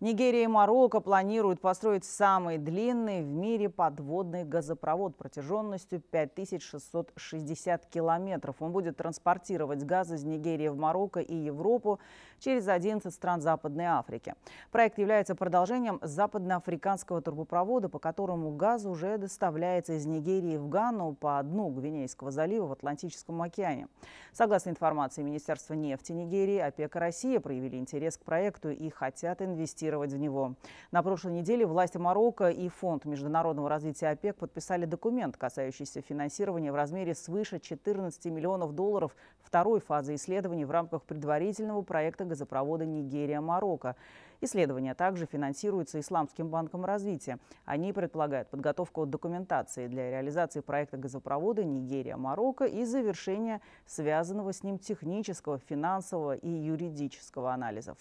Нигерия и Марокко планируют построить самый длинный в мире подводный газопровод протяженностью 5660 километров. Он будет транспортировать газ из Нигерии в Марокко и Европу через 11 стран Западной Африки. Проект является продолжением западноафриканского трубопровода, по которому газ уже доставляется из Нигерии в Гану по дну Гвинейского залива в Атлантическом океане. Согласно информации Министерства нефти Нигерии, ОПЕК и Россия проявили интерес к проекту и хотят инвестировать инвестировать в него. На прошлой неделе власти Марокко и Фонд международного развития ОПЕК подписали документ, касающийся финансирования в размере свыше 14 миллионов долларов второй фазы исследований в рамках предварительного проекта газопровода Нигерия-Марокко. Исследования также финансируются Исламским банком развития. Они предполагают подготовку документации для реализации проекта газопровода Нигерия-Марокко и завершение связанного с ним технического, финансового и юридического анализов.